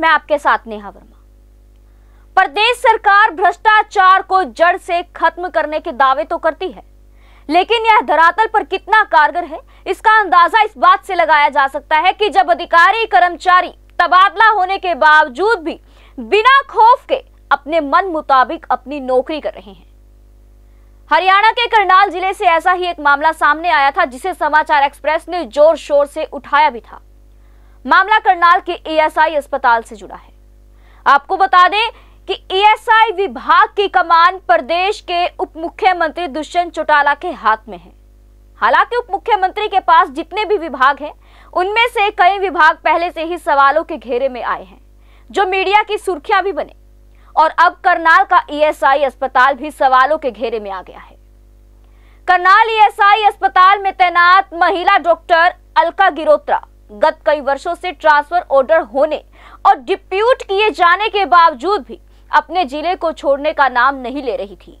मैं आपके साथ नेहा वर्मा प्रदेश सरकार भ्रष्टाचार को जड़ से खत्म करने के दावे तो करती है लेकिन यह धरातल पर कितना कारगर है इसका अंदाजा इस बात से लगाया जा सकता है कि जब अधिकारी कर्मचारी तबादला होने के बावजूद भी बिना खौफ के अपने मन मुताबिक अपनी नौकरी कर रहे हैं हरियाणा के करनाल जिले से ऐसा ही एक मामला सामने आया था जिसे समाचार एक्सप्रेस ने जोर शोर से उठाया भी था मामला करनाल के एएसआई अस्पताल से जुड़ा है आपको बता दें कि एएसआई विभाग की कमान प्रदेश के उप मुख्यमंत्री दुष्यंत चौटाला के हाथ में है हालांकि उप मुख्यमंत्री के पास जितने भी विभाग हैं उनमें से कई विभाग पहले से ही सवालों के घेरे में आए हैं जो मीडिया की सुर्खियां भी बने और अब करनाल का ईएसआई अस्पताल भी सवालों के घेरे में आ गया है करनाल ईएसआई अस्पताल में तैनात महिला डॉक्टर अलका गिरोत्रा गत कई वर्षों से ट्रांसफर ऑर्डर होने और डिप्यूट किए जाने के बावजूद भी अपने जिले को छोड़ने का नाम नहीं ले रही थी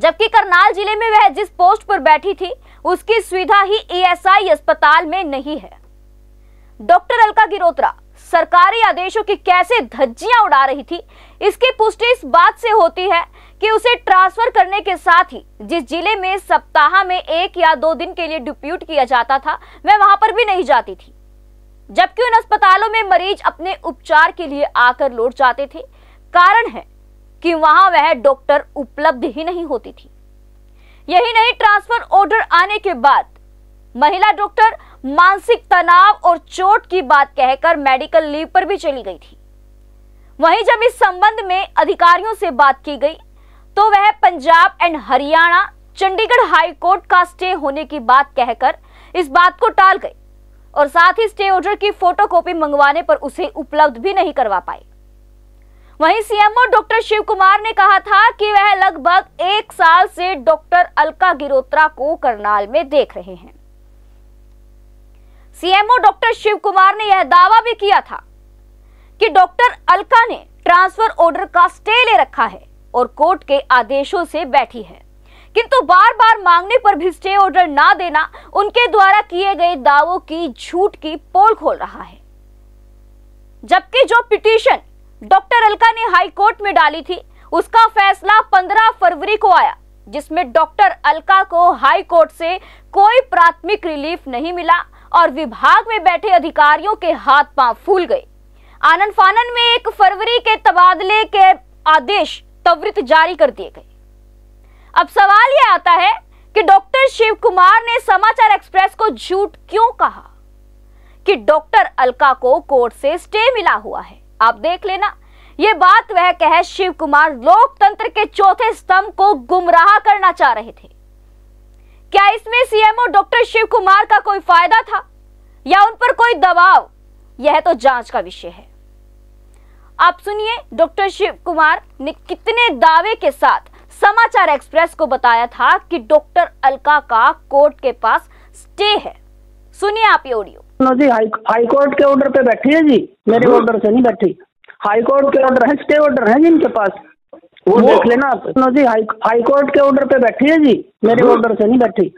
जबकि करनाल जिले में वह जिस पोस्ट पर बैठी थी उसकी सुविधा ही ईएसआई अस्पताल में नहीं है डॉक्टर अलका गिरोत्रा सरकारी आदेशों की कैसे धज्जियां उड़ा रही थी इसकी पुष्टि इस बात से होती है कि उसे ट्रांसफर करने के साथ ही जिस जिले में सप्ताह में एक या दो दिन के लिए डिप्यूट किया जाता था मैं वहां पर भी नहीं जाती थी जबकि उन अस्पतालों में मरीज अपने उपचार के लिए आकर लौट जाते थे कारण है कि वहां वह डॉक्टर उपलब्ध ही नहीं होती थी यही नहीं ट्रांसफर ऑर्डर आने के बाद महिला डॉक्टर मानसिक तनाव और चोट की बात कहकर मेडिकल लीव पर भी चली गई थी वहीं जब इस संबंध में अधिकारियों से बात की गई तो वह Punjab and Haryana Chandigarh high court का स्टे होने की बात कहकर इस बात को टाल गई और साथ ही स्टे ऑर्डर की फोटोकॉपी मंगवाने पर उसे उपलब्ध भी नहीं करवा पाई वहीं सीएमओ डॉक्टर शिव कुमार ने कहा था कि वह लगभग एक साल से डॉक्टर अलका गिरोत्रा को करनाल में देख रहे हैं सीएमओ डॉक्टर शिव कुमार ने यह दावा भी किया था कि डॉक्टर अलका ने ट्रांसफर ऑर्डर का स्टे ले रखा है और कोर्ट के आदेशों से बैठी है किंतु बार बार मांगने पर भी स्टे ऑर्डर ना देना उनके द्वारा किए गए दावों की झूठ की पोल खोल रहा है जबकि जो पिटीशन डॉक्टर अलका ने हाई कोर्ट में डाली थी उसका फैसला 15 फरवरी को आया जिसमें डॉक्टर अलका को हाई कोर्ट से कोई प्राथमिक रिलीफ नहीं मिला और विभाग में बैठे अधिकारियों के हाथ पांव फूल गए आनंद फानन में एक फरवरी के तबादले के आदेश त्वरित जारी कर दिए गए अब सवाल यह आता है कि डॉक्टर शिव कुमार ने समाचार एक्सप्रेस को झूठ क्यों कहा कि डॉक्टर अलका को कोर्ट से स्टे मिला हुआ है आप देख लेना ये बात वह कहे शिव कुमार लोकतंत्र के चौथे स्तंभ को गुमराह करना चाह रहे थे क्या इसमें सीएमओ डॉक्टर शिव कुमार का कोई फायदा था या उन पर कोई दबाव यह तो जांच का विषय है आप सुनिए डॉक्टर शिव कुमार ने कितने दावे के साथ समाचार एक्सप्रेस को बताया था कि डॉक्टर अलका का कोर्ट के पास स्टे है सुनिए आप ये ऑडियो जी हाई कोर्ट के ऑर्डर पे बैठी है जी मेरे ऑर्डर से नहीं बैठी हाईकोर्ट के ऑर्डर है स्टे ऑर्डर है जिनके पास वो, वो देख लेना आप जी हाई हाईकोर्ट के ऑर्डर पे बैठी है जी मेरे ऑर्डर से नहीं बैठी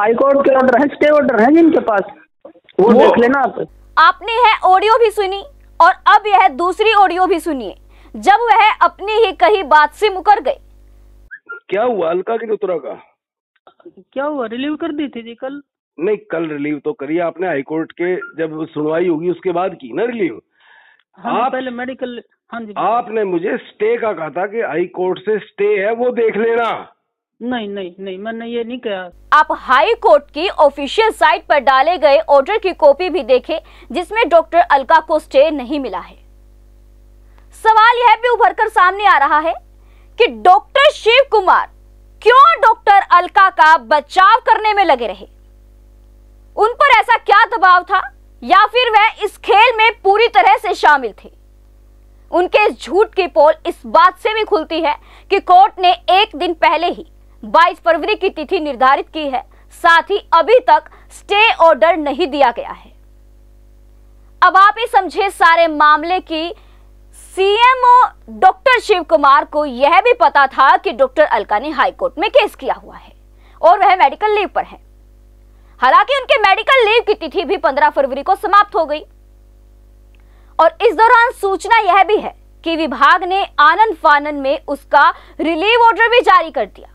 हाईकोर्ट के ऑर्डर है स्टे ऑर्डर है जिनके पास वो, वो देख लेना आप आपने है ऑडियो भी सुनी और अब यह दूसरी ऑडियो भी सुनिए जब वह अपनी ही कही बात से मुकर गए क्या हुआ अलका के उतरा तो का क्या हुआ रिलीव कर दी थी जी कल नहीं कल रिलीव तो करी आपने हाईकोर्ट के जब सुनवाई होगी उसके बाद की ना रिलीव हाँ, आप पहले मेडिकल हाँ जी आपने मुझे स्टे का कहा था कि हाई कोर्ट से स्टे है वो देख लेना नहीं नहीं नहीं मैंने ये नहीं कहा आप हाई कोर्ट की ऑफिशियल साइट पर डाले गए ऑर्डर की कॉपी भी देखे जिसमें डॉक्टर अलका को स्टे नहीं मिला है सवाल यह भी उभर कर सामने आ रहा है कि डॉक्टर शिव कुमार क्यों डॉक्टर अलका का बचाव करने में लगे रहे उन पर ऐसा क्या दबाव था या फिर वह इस खेल में पूरी तरह से शामिल थे उनके इस झूठ की पोल इस बात से भी खुलती है कि कोर्ट ने एक दिन पहले ही 22 फरवरी की तिथि निर्धारित की है साथ ही अभी तक स्टे ऑर्डर नहीं दिया गया है अब आप ही समझे सारे मामले की सीएमओ डॉक्टर शिव कुमार को यह भी पता था कि डॉक्टर अलका ने हाईकोर्ट में केस किया हुआ है और वह मेडिकल लीव पर है हालांकि उनके मेडिकल लीव की तिथि भी 15 फरवरी को समाप्त हो गई और इस दौरान सूचना यह भी है कि विभाग ने आनंद फानन में उसका रिलीव ऑर्डर भी जारी कर दिया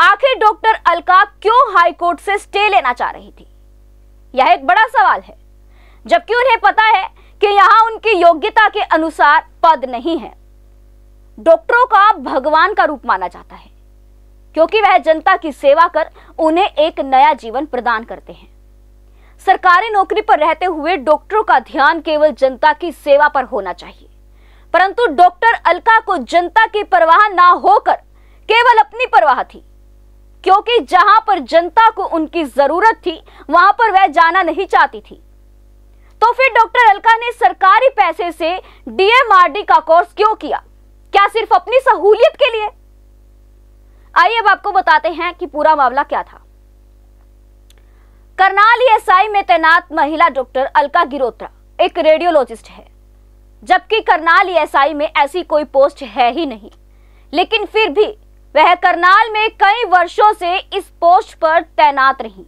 आखिर डॉक्टर अलका क्यों हाईकोर्ट से स्टे लेना चाह रही थी यह एक बड़ा सवाल है जबकि उन्हें पता है कि यहां उनकी योग्यता के अनुसार पद नहीं है डॉक्टरों का भगवान का रूप माना जाता है क्योंकि वह जनता की सेवा कर उन्हें एक नया जीवन प्रदान करते हैं सरकारी नौकरी पर रहते हुए डॉक्टरों का ध्यान केवल जनता की सेवा पर होना चाहिए परंतु डॉक्टर अलका को जनता की परवाह ना होकर केवल अपनी परवाह थी क्योंकि जहां पर जनता को उनकी जरूरत थी वहां पर वह जाना नहीं चाहती थी तो फिर डॉक्टर अलका ने सरकारी पैसे से डीएमआरडी का कोर्स क्यों किया क्या सिर्फ अपनी सहूलियत के लिए आइए अब आपको बताते हैं कि पूरा मामला क्या था करनाल ईएसआई में तैनात महिला डॉक्टर अलका गिरोत्रा एक रेडियोलॉजिस्ट है जबकि करनाल ईएसआई में ऐसी कोई पोस्ट है ही नहीं लेकिन फिर भी वह करनाल में कई वर्षों से इस पोस्ट पर तैनात रही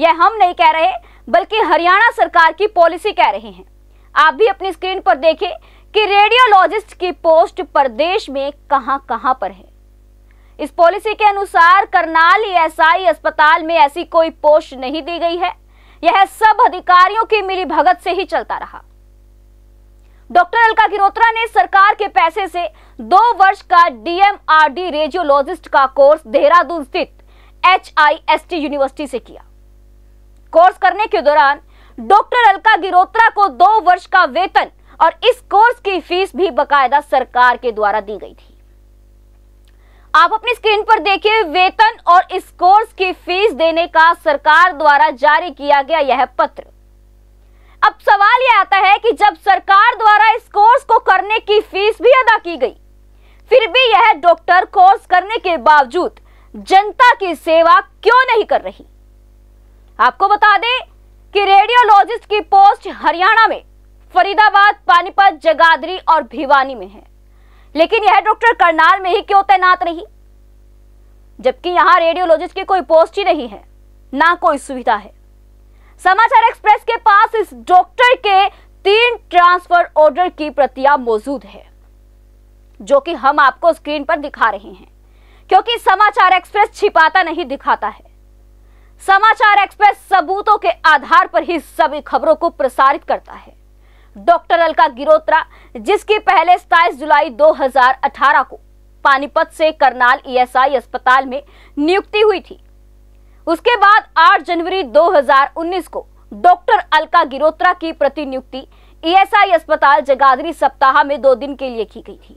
यह हम नहीं कह रहे बल्कि हरियाणा सरकार की पॉलिसी कह रहे हैं आप भी अपनी स्क्रीन पर देखें कि रेडियोलॉजिस्ट की पोस्ट प्रदेश में कहां कहां पर है इस पॉलिसी के अनुसार करनाल ईएसआई अस्पताल में ऐसी कोई पोस्ट नहीं दी गई है यह सब अधिकारियों की मिली भगत से ही चलता रहा डॉक्टर अलका गिरोत्रा ने सरकार के पैसे से दो वर्ष का डीएमआरडी रेडियोलॉजिस्ट का कोर्स देहरादून स्थित एच यूनिवर्सिटी से किया कोर्स करने के दौरान डॉक्टर अलका गिरोत्रा को दो वर्ष का वेतन और इस कोर्स की फीस भी बकायदा सरकार के द्वारा दी गई थी आप अपनी स्क्रीन पर देखिए वेतन और इस कोर्स की फीस देने का सरकार द्वारा जारी किया गया यह पत्र अब सवाल यह आता है कि जब सरकार द्वारा इस कोर्स को करने की फीस भी अदा की गई फिर भी यह डॉक्टर कोर्स करने के बावजूद जनता की सेवा क्यों नहीं कर रही आपको बता दें कि रेडियोलॉजिस्ट की पोस्ट हरियाणा में फरीदाबाद पानीपत जगाधरी और भिवानी में है लेकिन यह डॉक्टर करनाल में ही क्यों तैनात रही जबकि यहां रेडियोलॉजिस्ट की कोई पोस्ट ही नहीं है ना कोई सुविधा है समाचार एक्सप्रेस के पास इस डॉक्टर के तीन ट्रांसफर ऑर्डर की प्रतियां मौजूद है जो कि हम आपको स्क्रीन पर दिखा रहे हैं क्योंकि समाचार एक्सप्रेस छिपाता नहीं दिखाता है समाचार एक्सप्रेस सबूतों के आधार पर ही सभी खबरों को प्रसारित करता है डॉक्टर अलका गिरोत्रा जिसकी पहले सताइस जुलाई 2018 को पानीपत से करनाल ईएसआई अस्पताल में नियुक्ति हुई थी उसके बाद 8 जनवरी 2019 को डॉक्टर अलका गिरोत्रा की प्रतिनियुक्ति ईएसआई अस्पताल जगाधरी सप्ताह में दो दिन के लिए की गई थी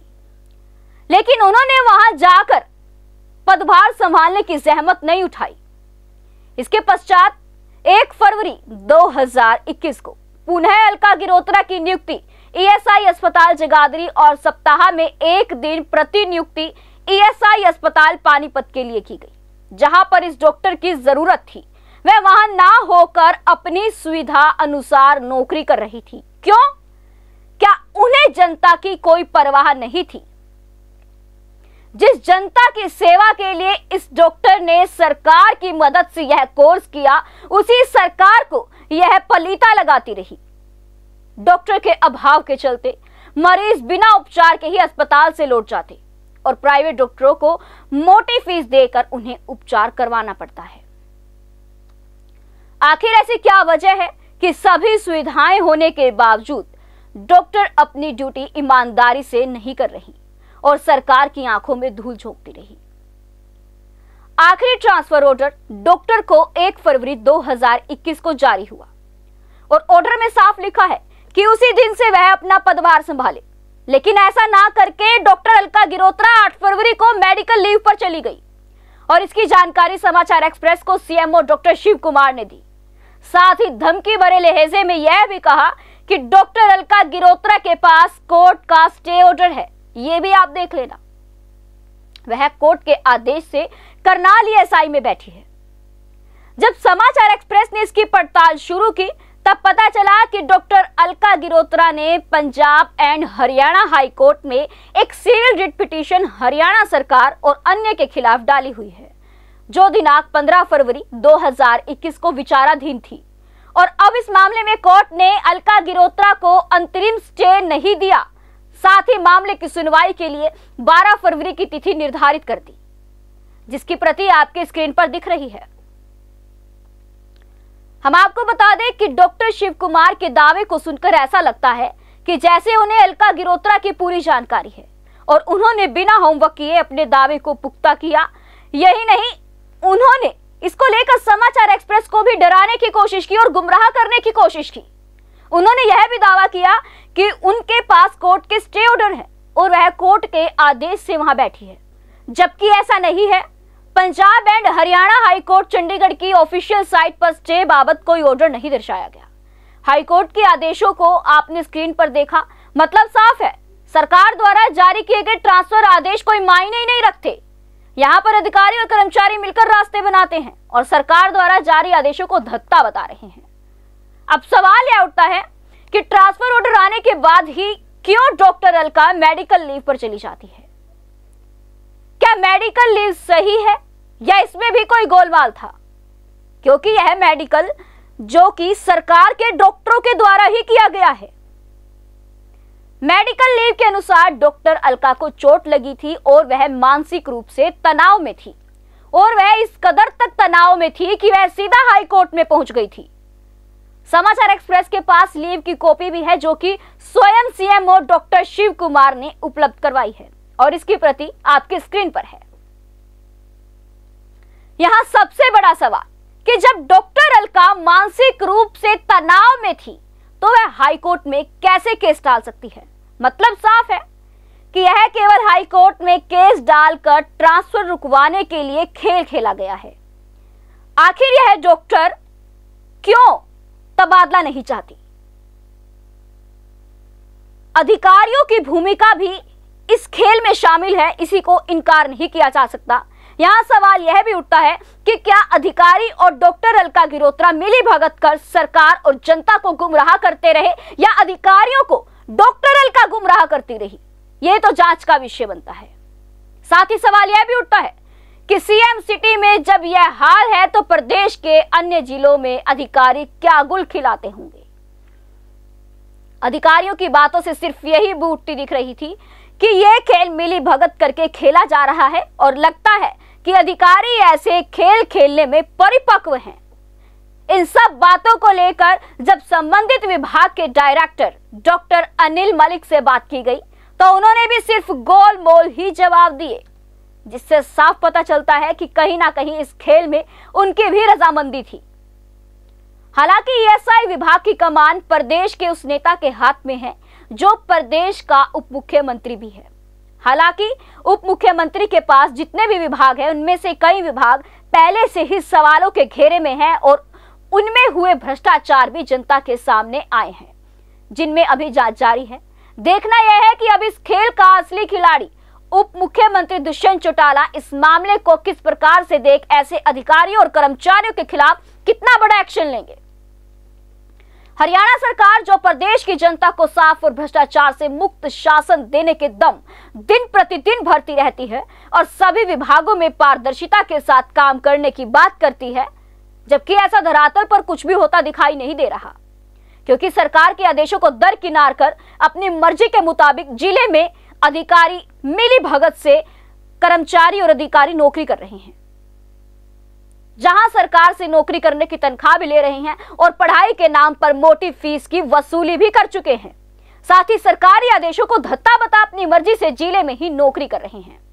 लेकिन उन्होंने वहां जाकर पदभार संभालने की जहमत नहीं उठाई इसके पश्चात 1 फरवरी 2021 को पुनः अलका गिरोत्रा की नियुक्ति ईएसआई अस्पताल जगाधरी और सप्ताह में एक दिन प्रतिनियुक्ति ईएसआई अस्पताल पानीपत के लिए की गई जहां पर इस डॉक्टर की जरूरत थी वह वहां ना होकर अपनी सुविधा अनुसार नौकरी कर रही थी क्यों क्या उन्हें जनता की कोई परवाह नहीं थी जिस जनता की सेवा के लिए इस डॉक्टर ने सरकार की मदद से यह कोर्स किया उसी सरकार को यह पलीता लगाती रही डॉक्टर के अभाव के चलते मरीज बिना उपचार के ही अस्पताल से लौट जाते और प्राइवेट डॉक्टरों को मोटी फीस देकर उन्हें उपचार करवाना पड़ता है आखिर ऐसी क्या वजह है कि सभी सुविधाएं होने के बावजूद डॉक्टर अपनी ड्यूटी ईमानदारी से नहीं कर रही और सरकार की आंखों में धूल झोंकती रही आखिरी ट्रांसफर ऑर्डर डॉक्टर को 1 फरवरी 2021 को जारी हुआ और ऑर्डर में साफ लिखा है कि उसी दिन से वह अपना पदभार संभाले लेकिन ऐसा ना करके डॉक्टर अलका गिरोत्रा 8 फरवरी को मेडिकल लीव पर चली गई और इसकी जानकारी समाचार एक्सप्रेस को सीएमओ डॉक्टर शिव कुमार ने दी साथ ही धमकी भरे लहजे में यह भी कहा कि डॉक्टर अलका गिरोत्रा के पास कोर्ट का स्टे ऑर्डर है ये भी आप देख लेना वह कोर्ट के आदेश से करनाल एस में बैठी है जब समाचार एक्सप्रेस ने इसकी पड़ताल शुरू की तब पता चला कि डॉक्टर अलका गिरोत्रा ने Punjab and Haryana high court में एक सिविल रिट पिटीशन हरियाणा सरकार और अन्य के खिलाफ डाली हुई है जो दिनांक 15 फरवरी 2021 को विचाराधीन थी और अब इस मामले में कोर्ट ने अलका गिरोत्रा को अंतरिम स्टे नहीं दिया साथ ही मामले की सुनवाई के लिए 12 फरवरी की तिथि निर्धारित कर दी जिसकी प्रति आपके स्क्रीन पर दिख रही है हम आपको बता दें कि डॉक्टर शिव कुमार के दावे को सुनकर ऐसा लगता है कि जैसे उन्हें अलका गिरोत्रा की पूरी जानकारी है और उन्होंने बिना होमवर्क किए अपने दावे को पुख्ता किया यही नहीं उन्होंने इसको लेकर समाचार एक्सप्रेस को भी डराने की कोशिश की और गुमराह करने की कोशिश की उन्होंने यह भी दावा किया कि उनके पास कोर्ट के स्टे ऑर्डर है और वह कोर्ट के आदेश से वहां बैठी है जबकि ऐसा नहीं है पंजाब एंड हरियाणा हाईकोर्ट चंडीगढ़ की ऑफिशियल साइट पर स्टे बाबत कोई ऑर्डर नहीं दर्शाया गया हाईकोर्ट के आदेशों को आपने स्क्रीन पर देखा मतलब साफ है सरकार द्वारा जारी किए गए ट्रांसफर आदेश कोई मायने ही नहीं रखते यहाँ पर अधिकारी और कर्मचारी मिलकर रास्ते बनाते हैं और सरकार द्वारा जारी आदेशों को धत्ता बता रहे हैं अब सवाल यह उठता है कि ट्रांसफर ऑर्डर आने के बाद ही क्यों डॉक्टर अलका मेडिकल लीव पर चली जाती है क्या मेडिकल लीव सही है या इसमें भी कोई गोलमाल था क्योंकि यह मेडिकल जो कि सरकार के डॉक्टरों के द्वारा ही किया गया है मेडिकल लीव के अनुसार डॉक्टर अलका को चोट लगी थी और वह मानसिक रूप से तनाव में थी और वह इस कदर तक तनाव में थी कि वह सीधा हाई कोर्ट में पहुंच गई थी समाचार एक्सप्रेस के पास लीव की कॉपी भी है जो कि स्वयं सीएमओ डॉक्टर शिव कुमार ने उपलब्ध करवाई है और इसकी प्रति आपके स्क्रीन पर है यहाँ सबसे बड़ा सवाल कि जब डॉक्टर अलका मानसिक रूप से तनाव में थी तो वह हाईकोर्ट में कैसे केस डाल सकती है मतलब साफ है कि यह केवल हाईकोर्ट में केस डालकर ट्रांसफर रुकवाने के लिए खेल खेला गया है आखिर यह डॉक्टर क्यों तबादला नहीं चाहती अधिकारियों की भूमिका भी इस खेल में शामिल है इसी को इनकार नहीं किया जा सकता यहाँ सवाल यह भी उठता है कि क्या अधिकारी और डॉक्टर अलका गिरोत्रा मिली भगत कर सरकार और जनता को गुमराह करते रहे या अधिकारियों को डॉक्टर अलका गुमराह करती रही ये तो जांच का विषय बनता है साथ ही सवाल यह भी उठता है कि सीएम सिटी में जब यह हाल है तो प्रदेश के अन्य जिलों में अधिकारी क्या गुल खिलाते होंगे अधिकारियों की बातों से सिर्फ यही बूटती दिख रही थी कि यह खेल मिली भगत करके खेला जा रहा है और लगता है कि अधिकारी ऐसे खेल खेलने में परिपक्व हैं इन सब बातों को लेकर जब संबंधित विभाग के डायरेक्टर डॉक्टर अनिल मलिक से बात की गई तो उन्होंने भी सिर्फ गोल मोल ही जवाब दिए जिससे साफ पता चलता है कि कहीं ना कहीं इस खेल में उनकी भी रजामंदी थी हालांकि ईएसआई विभाग की कमान प्रदेश के उस नेता के हाथ में है जो प्रदेश का उप मुख्यमंत्री भी है हालांकि उप मुख्यमंत्री के पास जितने भी विभाग हैं उनमें से कई विभाग पहले से ही सवालों के घेरे में हैं और उनमें हुए भ्रष्टाचार भी जनता के सामने आए हैं जिनमें अभी जांच जारी है देखना यह है कि अब इस खेल का असली खिलाड़ी उप मुख्यमंत्री दुष्यंत चौटाला इस मामले को किस प्रकार से देख ऐसे अधिकारियों और कर्मचारियों के खिलाफ कितना बड़ा एक्शन लेंगे हरियाणा सरकार जो प्रदेश की जनता को साफ और भ्रष्टाचार से मुक्त शासन देने के दम दिन प्रतिदिन भरती रहती है और सभी विभागों में पारदर्शिता के साथ काम करने की बात करती है जबकि ऐसा धरातल पर कुछ भी होता दिखाई नहीं दे रहा क्योंकि सरकार के आदेशों को दरकिनार कर अपनी मर्जी के मुताबिक जिले में अधिकारी मिली भगत से कर्मचारी और अधिकारी नौकरी कर रहे हैं जहां सरकार से नौकरी करने की तनख्वाह भी ले रहे हैं और पढ़ाई के नाम पर मोटी फीस की वसूली भी कर चुके हैं साथ ही सरकारी आदेशों को धत्ता बता अपनी मर्जी से जिले में ही नौकरी कर रहे हैं